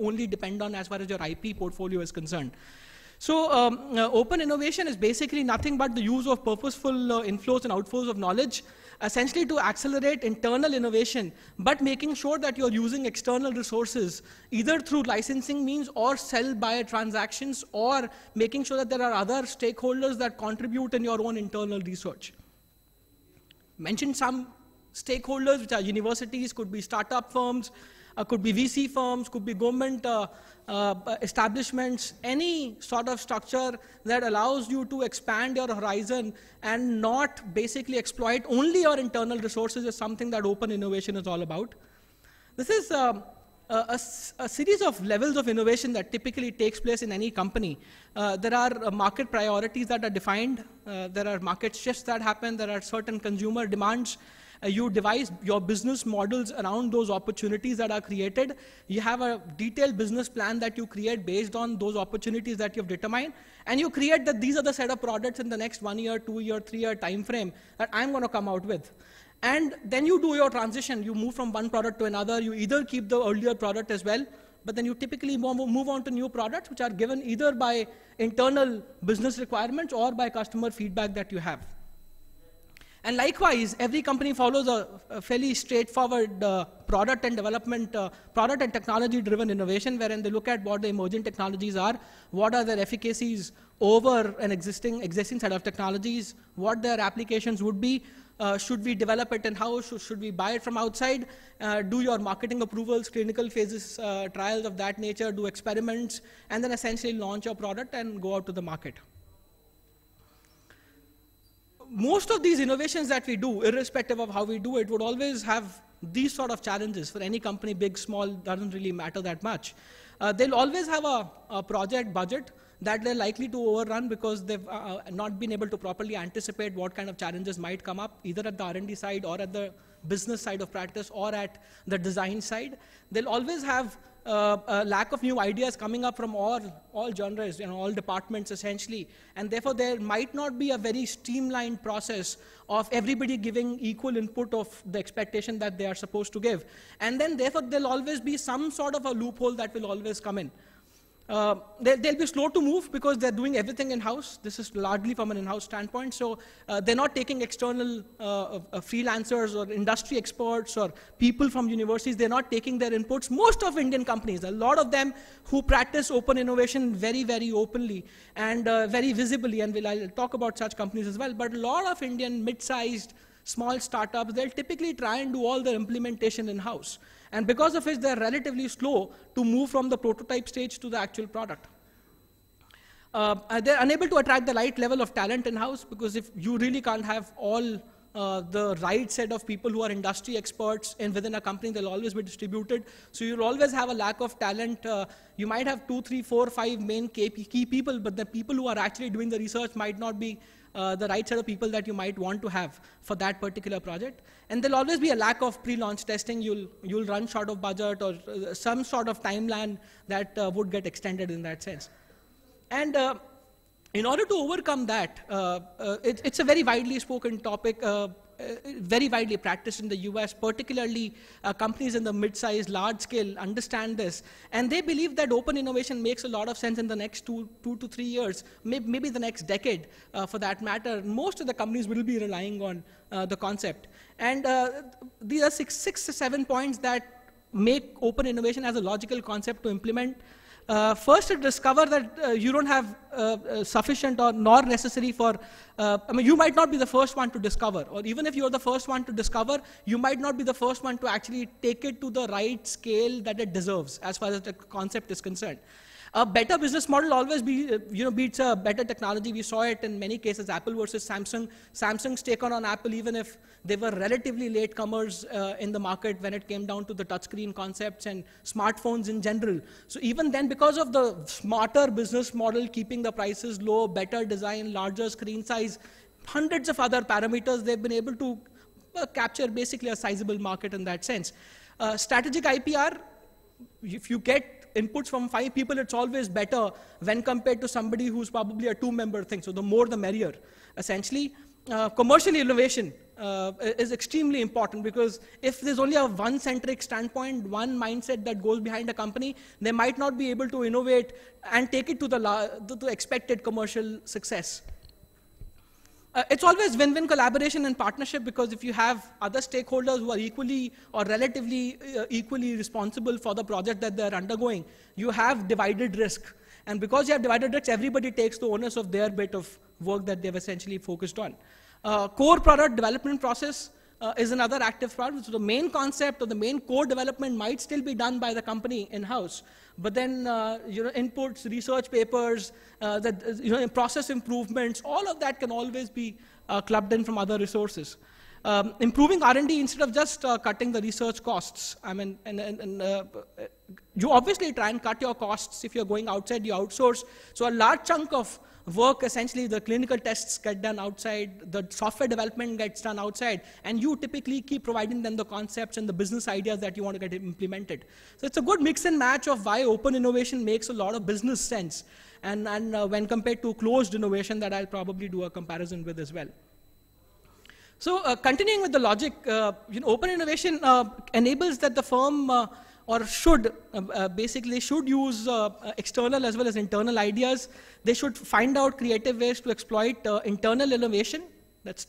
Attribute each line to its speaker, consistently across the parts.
Speaker 1: only depend on as far as your IP portfolio is concerned. So um, uh, open innovation is basically nothing but the use of purposeful uh, inflows and outflows of knowledge, essentially to accelerate internal innovation, but making sure that you're using external resources, either through licensing means or sell buy transactions, or making sure that there are other stakeholders that contribute in your own internal research. Mentioned some stakeholders, which are universities, could be startup firms, uh, could be VC firms, could be government uh, uh, establishments, any sort of structure that allows you to expand your horizon and not basically exploit only your internal resources is something that open innovation is all about. This is um, a, a, series of levels of innovation that typically takes place in any company. Uh, there are uh, market priorities that are defined. Uh, there are market shifts that happen. There are certain consumer demands uh, you devise your business models around those opportunities that are created. You have a detailed business plan that you create based on those opportunities that you've determined. And you create that these are the set of products in the next one year, two year, three year time frame that I'm going to come out with. And then you do your transition. You move from one product to another. You either keep the earlier product as well, but then you typically move on to new products which are given either by internal business requirements or by customer feedback that you have. And likewise, every company follows a, a fairly straightforward uh, product and development, uh, product and technology driven innovation, wherein they look at what the emerging technologies are, what are their efficacies over an existing, existing set of technologies, what their applications would be, uh, should we develop it and how, should, should, we buy it from outside, uh, do your marketing approvals, clinical phases, uh, trials of that nature, do experiments, and then essentially launch your product and go out to the market most of these innovations that we do, irrespective of how we do it, would always have these sort of challenges for any company, big, small, doesn't really matter that much. Uh, they'll always have a, a, project budget that they're likely to overrun because they've uh, uh not been able to properly anticipate what kind of challenges might come up, either at the R&D side or at the business side of practice or at the design side. They'll always have uh, uh, lack of new ideas coming up from all, all genres, you know, all departments essentially. And therefore, there might not be a very streamlined process of everybody giving equal input of the expectation that they are supposed to give. And then, therefore, there'll always be some sort of a loophole that will always come in. Uh, they, will be slow to move because they're doing everything in-house. This is largely from an in-house standpoint. So uh, they're not taking external uh, uh, uh, freelancers or industry experts or people from universities. They're not taking their inputs. Most of Indian companies, a lot of them who practice open innovation very, very openly and uh, very visibly, and we'll, I'll talk about such companies as well, but a lot of Indian mid-sized small startups, they'll typically try and do all their implementation in-house. And because of which, they're relatively slow to move from the prototype stage to the actual product. Uh, they're unable to attract the right level of talent in-house because if you really can't have all uh, the right set of people who are industry experts and within a company they'll always be distributed so you'll always have a lack of talent uh, you might have two three four five main key people but the people who are actually doing the research might not be uh, the right set of people that you might want to have for that particular project. And there'll always be a lack of pre-launch testing. You'll, you'll run short of budget or uh, some sort of timeline that uh, would get extended in that sense. And uh, in order to overcome that, uh, it, it's a very widely spoken topic uh, uh, very widely practiced in the US, particularly uh, companies in the mid-size, large-scale understand this. And they believe that open innovation makes a lot of sense in the next two, two to three years, may maybe the next decade uh, for that matter. Most of the companies will be relying on uh, the concept. And uh, these are six, six to seven points that make open innovation as a logical concept to implement. Uh, first, it discover that uh, you don't have uh, uh sufficient or nor necessary for. Uh, I mean, you might not be the first one to discover, or even if you are the first one to discover, you might not be the first one to actually take it to the right scale that it deserves, as far as the concept is concerned. A better business model always be, uh, you know, beats a better technology. We saw it in many cases, Apple versus Samsung. Samsung's taken on Apple, even if they were relatively latecomers uh, in the market when it came down to the touchscreen concepts and smartphones in general. So even then, because of the smarter business model, keeping the prices low, better design, larger screen size, hundreds of other parameters, they've been able to uh, capture basically a sizable market in that sense. Uh, strategic IPR, if you get inputs from five people, it's always better when compared to somebody who's probably a two-member thing. So the more, the merrier. Essentially, uh, commercial innovation uh, is extremely important because if there's only a one-centric standpoint, one mindset that goes behind a company, they might not be able to innovate and take it to the, to the expected commercial success uh, it's always win-win collaboration and partnership because if you have other stakeholders who are equally or relatively uh, equally responsible for the project that they're undergoing, you have divided risk. And because you have divided risk, everybody takes the onus of their bit of work that they've essentially focused on. Uh, core product development process, uh, is another active product. So the main concept or the main core development might still be done by the company in-house, but then uh, you know inputs, research papers, uh, that you know process improvements, all of that can always be uh, clubbed in from other resources. Um, improving R&D instead of just uh, cutting the research costs. I mean, and, and, and uh, you obviously try and cut your costs if you're going outside, you outsource. So a large chunk of work essentially the clinical tests get done outside the software development gets done outside and you typically keep providing them the concepts and the business ideas that you want to get implemented so it's a good mix and match of why open innovation makes a lot of business sense and, and uh, when compared to closed innovation that i'll probably do a comparison with as well so uh, continuing with the logic uh, you know open innovation uh, enables that the firm uh, or should uh, uh basically should use uh, uh, external as well as internal ideas. They should find out creative ways to exploit uh, internal innovation. That's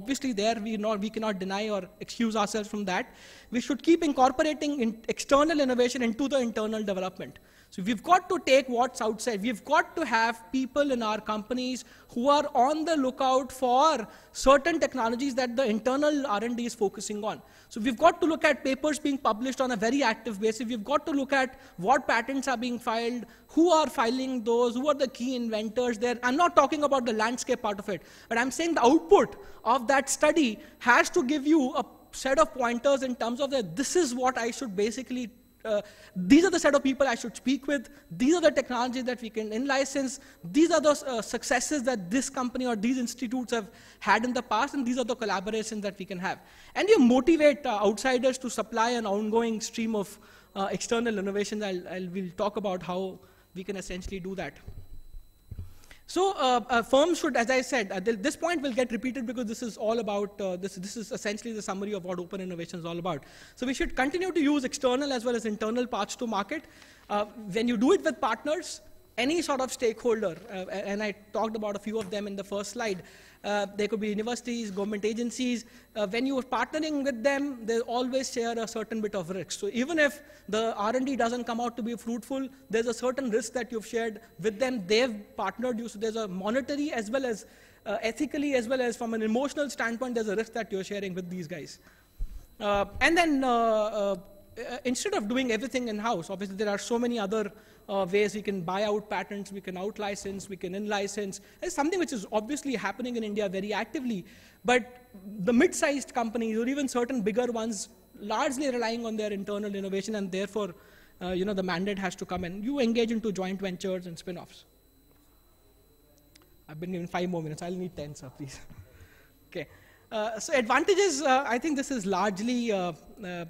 Speaker 1: obviously there. We not we cannot deny or excuse ourselves from that. We should keep incorporating in external innovation into the internal development. So we've got to take what's outside. We've got to have people in our companies who are on the lookout for certain technologies that the internal R&D is focusing on. So we've got to look at papers being published on a very active basis. We've got to look at what patents are being filed, who are filing those, who are the key inventors there. I'm not talking about the landscape part of it, but I'm saying the output of that study has to give you a set of pointers in terms of that this is what I should basically uh, these are the set of people I should speak with. These are the technologies that we can license. These are the uh, successes that this company or these institutes have had in the past, and these are the collaborations that we can have. And you motivate uh, outsiders to supply an ongoing stream of uh, external innovations. I'll, I'll, we'll talk about how we can essentially do that. So uh, uh, firms should, as I said, uh, this point will get repeated because this is all about, this, this is essentially the summary of what open innovation is all about. So we should continue to use external as well as internal paths to market. when you do it with partners, any sort of stakeholder, uh, and I talked about a few of them in the first slide. Uh, they could be universities, government agencies. Uh, when you are partnering with them, they always share a certain bit of risk. So even if the R&D doesn't come out to be fruitful, there's a certain risk that you've shared with them. They've partnered you, so there's a monetary as well as uh, ethically as well as from an emotional standpoint, there's a risk that you're sharing with these guys. Uh, and then uh, instead of doing everything in-house, obviously there are so many other uh, ways we can buy out patents, we can out-license, we can in-license. It's something which is obviously happening in India very actively. But the mid-sized companies or even certain bigger ones largely relying on their internal innovation and therefore uh, you know, the mandate has to come in. You engage into joint ventures and spin-offs. I've been given five more minutes. I'll need 10, sir, please. okay. Uh, so advantages, uh, I think this is largely uh, uh,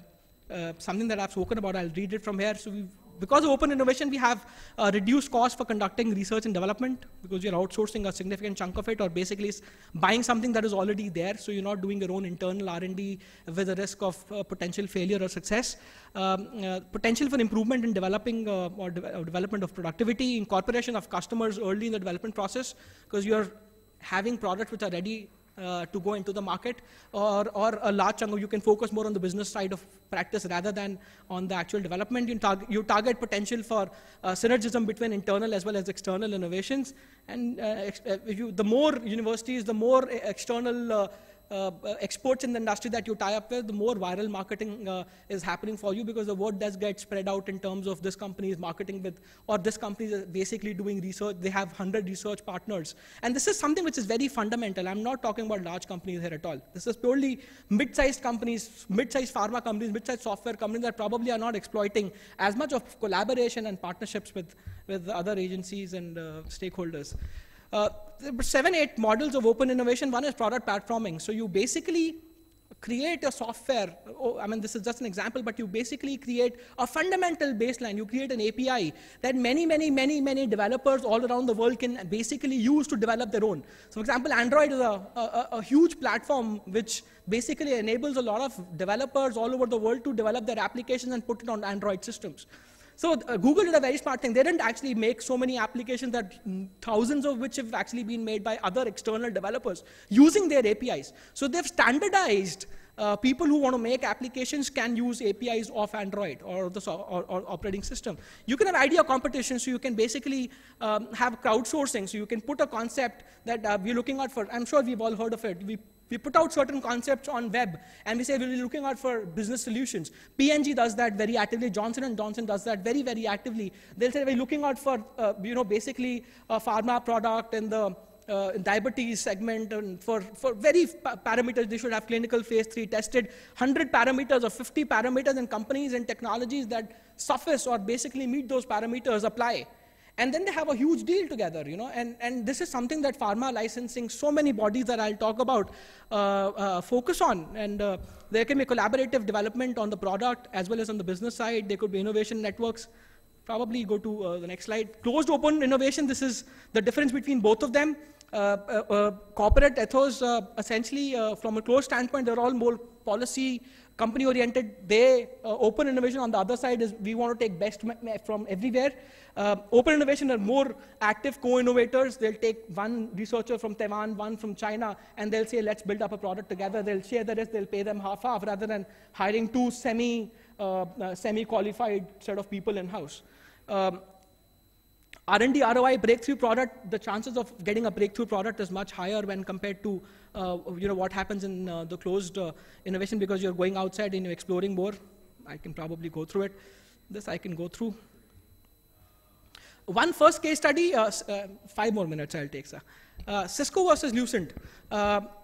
Speaker 1: uh, something that I've spoken about. I'll read it from here. So we've because of open innovation, we have uh, reduced cost for conducting research and development because you're outsourcing a significant chunk of it or basically buying something that is already there. So you're not doing your own internal R&D with the risk of uh, potential failure or success. Um, uh, potential for improvement in developing uh, or, de or development of productivity, incorporation of customers early in the development process because you're having products which are ready uh, to go into the market, or, or a large chunk of you can focus more on the business side of practice rather than on the actual development. You, tar you target potential for uh, synergism between internal as well as external innovations. And uh, ex uh, you, the more universities, the more uh, external uh, uh, exports in the industry that you tie up with, the more viral marketing uh, is happening for you because the word does get spread out in terms of this company is marketing with, or this company is basically doing research. They have 100 research partners. And this is something which is very fundamental. I'm not talking about large companies here at all. This is purely mid-sized companies, mid-sized pharma companies, mid-sized software companies that probably are not exploiting as much of collaboration and partnerships with, with other agencies and uh, stakeholders. Uh, seven, eight models of open innovation. One is product platforming. So you basically create a software. Oh, I mean, this is just an example, but you basically create a fundamental baseline. You create an API that many, many, many, many developers all around the world can basically use to develop their own. So for example, Android is a, a, a huge platform which basically enables a lot of developers all over the world to develop their applications and put it on Android systems. So uh, Google did a very smart thing. They didn't actually make so many applications that mm, thousands of which have actually been made by other external developers using their APIs. So they've standardized uh, people who want to make applications can use APIs of Android or the so or, or operating system. You can have idea competition, so you can basically um, have crowdsourcing. So you can put a concept that uh, we're looking out for. I'm sure we've all heard of it. We we put out certain concepts on web and we say we'll be looking out for business solutions. P&G does that very actively. Johnson & Johnson does that very, very actively. They'll say we're looking out for, uh, you know, basically a pharma product in the uh, diabetes segment and for, for very pa parameters they should have clinical phase 3 tested 100 parameters or 50 parameters and companies and technologies that suffice or basically meet those parameters apply and then they have a huge deal together you know and, and this is something that pharma licensing so many bodies that i'll talk about uh, uh, focus on and uh, there can be collaborative development on the product as well as on the business side there could be innovation networks probably go to uh, the next slide closed open innovation this is the difference between both of them uh, uh, uh, corporate ethos, essentially, from a close standpoint, they're all more policy company oriented they uh, open innovation on the other side is we want to take best from everywhere uh, open innovation are more active co-innovators they'll take one researcher from taiwan one from china and they'll say let's build up a product together they'll share the risk they'll pay them half half rather than hiring two semi uh, semi qualified set of people in house um, R&D ROI breakthrough product, the chances of getting a breakthrough product is much higher when compared to uh, you know what happens in uh, the closed uh, innovation because you're going outside and you're exploring more. I can probably go through it. This I can go through. One first case study, uh, uh, five more minutes I'll take, sir. Uh, Cisco versus Lucent.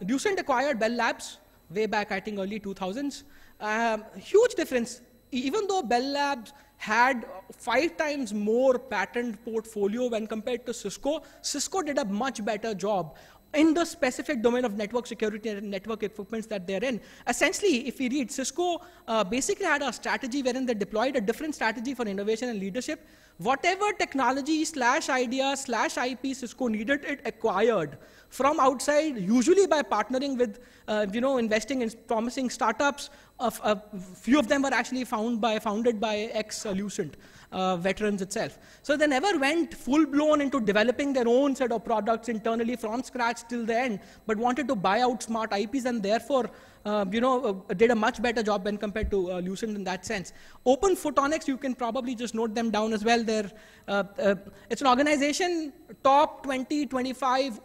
Speaker 1: Lucent acquired Bell Labs way back, I think, early 2000s. Um, huge difference. Even though Bell Labs had five times more patent portfolio when compared to Cisco. Cisco did a much better job in the specific domain of network security and network equipments that they're in. Essentially, if we read, Cisco uh, basically had a strategy wherein they deployed a different strategy for innovation and leadership. Whatever technology slash idea slash IP Cisco needed, it acquired from outside, usually by partnering with, uh, you know, investing in promising startups a few of them were actually found by, founded by ex-Lucent uh, veterans itself. So they never went full-blown into developing their own set of products internally from scratch till the end, but wanted to buy out smart IPs and therefore, uh, you know, uh, did a much better job when compared to uh, Lucent in that sense. Open Photonics, you can probably just note them down as well. they uh, uh, it's an organization, top 20, 25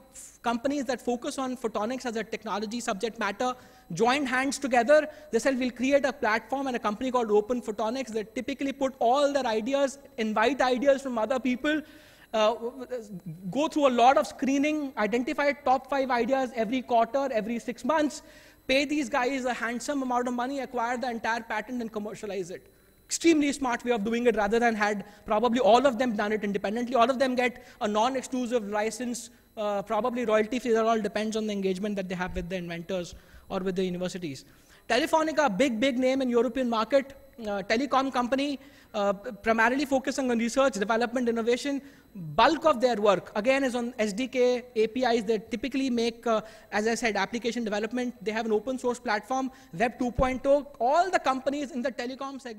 Speaker 1: companies that focus on photonics as a technology subject matter join hands together. They said, we'll create a platform and a company called Open Photonics. They typically put all their ideas, invite ideas from other people, uh, go through a lot of screening, identify top five ideas every quarter, every six months, pay these guys a handsome amount of money, acquire the entire patent, and commercialize it extremely smart way of doing it rather than had probably all of them done it independently. All of them get a non-exclusive license, uh, probably royalty free. all depends on the engagement that they have with the inventors or with the universities. Telefonica, big, big name in European market, uh, telecom company, uh, primarily focusing on research, development, innovation. Bulk of their work, again, is on SDK, APIs that typically make, uh, as I said, application development. They have an open source platform, Web 2.0. All the companies in the telecom segment